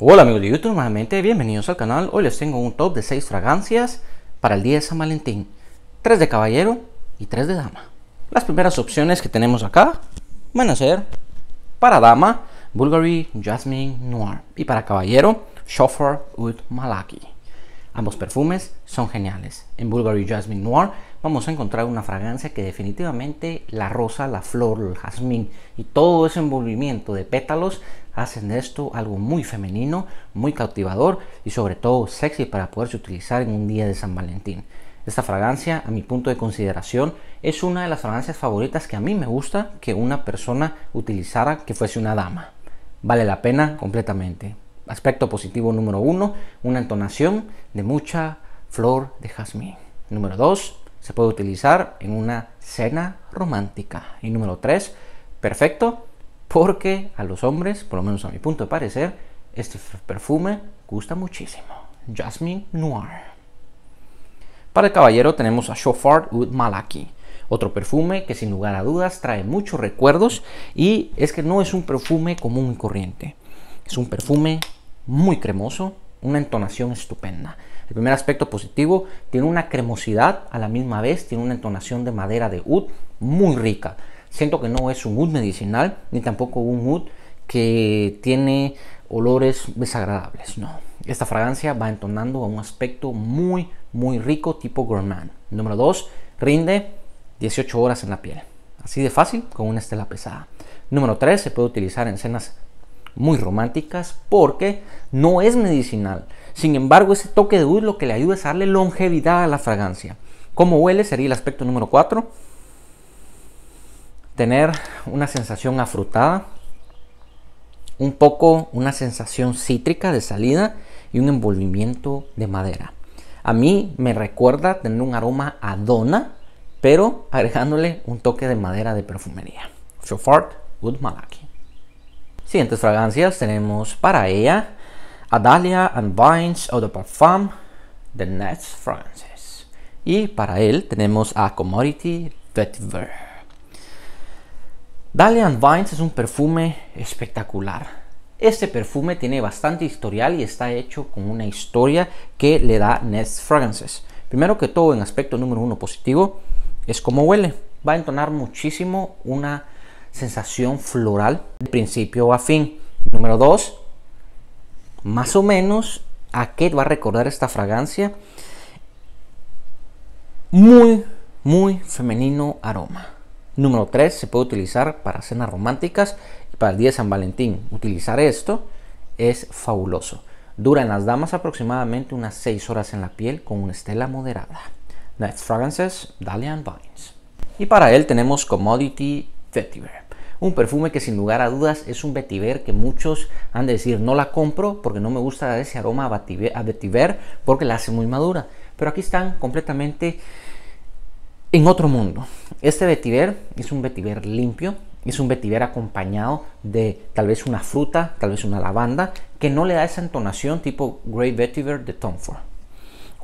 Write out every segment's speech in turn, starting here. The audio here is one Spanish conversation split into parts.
Hola amigos de YouTube, nuevamente bienvenidos al canal. Hoy les tengo un top de 6 fragancias para el día de San Valentín. 3 de caballero y 3 de dama. Las primeras opciones que tenemos acá van a ser para dama, Bulgari Jasmine Noir. Y para caballero, Chauffeur Wood Malaki. Ambos perfumes son geniales. En Bulgari Jasmine Noir vamos a encontrar una fragancia que definitivamente la rosa, la flor, el jazmín y todo ese envolvimiento de pétalos hacen de esto algo muy femenino, muy cautivador y sobre todo sexy para poderse utilizar en un día de San Valentín. Esta fragancia, a mi punto de consideración, es una de las fragancias favoritas que a mí me gusta que una persona utilizara que fuese una dama. Vale la pena completamente. Aspecto positivo número uno, una entonación de mucha flor de jazmín. Número dos, se puede utilizar en una cena romántica. Y número 3, perfecto, porque a los hombres, por lo menos a mi punto de parecer, este perfume gusta muchísimo. Jasmine Noir. Para el caballero tenemos a Shofar Wood Malaki, otro perfume que sin lugar a dudas trae muchos recuerdos y es que no es un perfume común y corriente. Es un perfume muy cremoso, una entonación estupenda. El primer aspecto positivo tiene una cremosidad a la misma vez, tiene una entonación de madera de oud muy rica. Siento que no es un oud medicinal ni tampoco un oud que tiene olores desagradables, no. Esta fragancia va entonando a un aspecto muy muy rico tipo gourmand. Número 2, rinde 18 horas en la piel. Así de fácil con una estela pesada. Número 3, se puede utilizar en cenas muy románticas porque no es medicinal. Sin embargo, ese toque de oud lo que le ayuda es darle longevidad a la fragancia. ¿Cómo huele? Sería el aspecto número 4. Tener una sensación afrutada, un poco una sensación cítrica de salida y un envolvimiento de madera. A mí me recuerda tener un aroma a dona, pero agregándole un toque de madera de perfumería. Shofart, Wood Malaki. Siguientes fragancias tenemos para ella Adalia and Vines Eau de Parfum de Nets Fragrances Y para él tenemos a Commodity Vetiver. Dahlia and Vines es un perfume espectacular. Este perfume tiene bastante historial y está hecho con una historia que le da Nest Fragrances. Primero que todo, en aspecto número uno positivo, es cómo huele. Va a entonar muchísimo una sensación floral de principio a fin. Número 2, más o menos a qué va a recordar esta fragancia. Muy, muy femenino aroma. Número 3, se puede utilizar para cenas románticas y para el día de San Valentín. Utilizar esto es fabuloso. Dura en las damas aproximadamente unas 6 horas en la piel con una estela moderada. Next Fragrances, Dalian Vines. Y para él tenemos Commodity Vetiver. Un perfume que sin lugar a dudas es un vetiver que muchos han de decir no la compro porque no me gusta ese aroma a vetiver porque la hace muy madura. Pero aquí están completamente en otro mundo. Este vetiver es un vetiver limpio, es un vetiver acompañado de tal vez una fruta, tal vez una lavanda, que no le da esa entonación tipo Grey Vetiver de Tom Ford.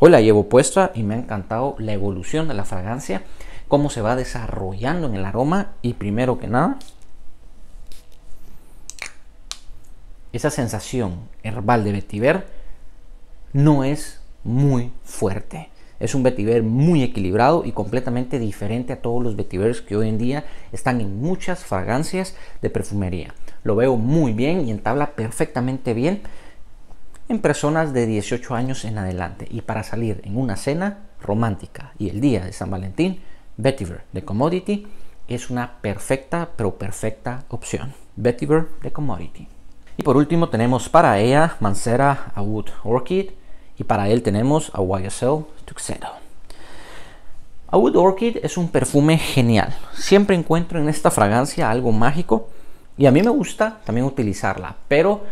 Hoy la llevo puesta y me ha encantado la evolución de la fragancia, cómo se va desarrollando en el aroma y primero que nada esa sensación herbal de vetiver no es muy fuerte. Es un vetiver muy equilibrado y completamente diferente a todos los vetivers que hoy en día están en muchas fragancias de perfumería. Lo veo muy bien y entabla perfectamente bien en personas de 18 años en adelante. Y para salir en una cena romántica y el día de San Valentín, vetiver de commodity es una perfecta, pero perfecta opción. vetiver de commodity. Y por último tenemos para ella Mancera a Orchid y para él tenemos a YSL Tuxedo. A Orchid es un perfume genial. Siempre encuentro en esta fragancia algo mágico y a mí me gusta también utilizarla, pero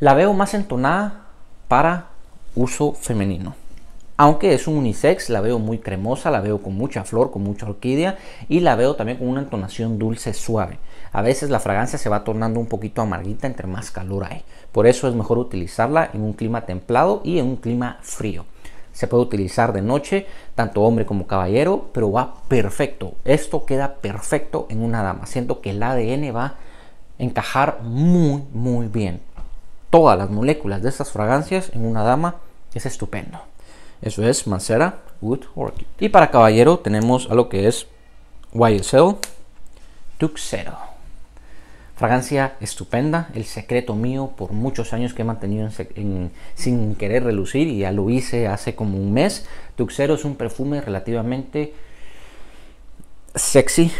la veo más entonada para uso femenino. Aunque es un unisex, la veo muy cremosa, la veo con mucha flor, con mucha orquídea y la veo también con una entonación dulce suave. A veces la fragancia se va tornando un poquito amarguita entre más calor hay. Por eso es mejor utilizarla en un clima templado y en un clima frío. Se puede utilizar de noche, tanto hombre como caballero, pero va perfecto. Esto queda perfecto en una dama. Siento que el ADN va a encajar muy, muy bien. Todas las moléculas de estas fragancias en una dama es estupendo. Eso es Mancera Wood Orchid. Y para caballero tenemos a lo que es YSL Tuxedo. Fragancia estupenda, el secreto mío por muchos años que he mantenido sin querer relucir y ya lo hice hace como un mes. Tuxedo es un perfume relativamente sexy,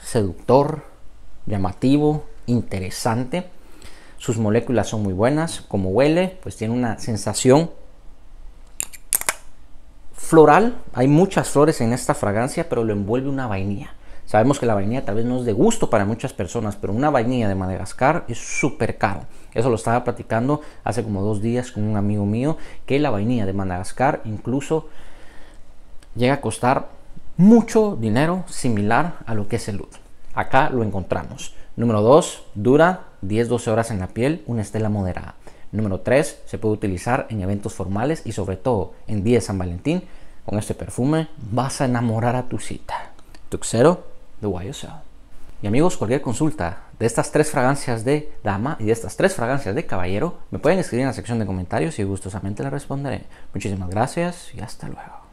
seductor, llamativo, interesante. Sus moléculas son muy buenas, como huele, pues tiene una sensación floral. Hay muchas flores en esta fragancia, pero lo envuelve una vainilla. Sabemos que la vainilla tal vez no es de gusto para muchas personas, pero una vainilla de Madagascar es súper caro. Eso lo estaba platicando hace como dos días con un amigo mío, que la vainilla de Madagascar incluso llega a costar mucho dinero similar a lo que es el oud. Acá lo encontramos. Número 2, dura 10-12 horas en la piel, una estela moderada. Número 3, se puede utilizar en eventos formales y sobre todo en día de San Valentín con este perfume vas a enamorar a tu cita. Tuxero de YSL. Y amigos, cualquier consulta de estas tres fragancias de dama y de estas tres fragancias de caballero, me pueden escribir en la sección de comentarios y gustosamente les responderé. Muchísimas gracias y hasta luego.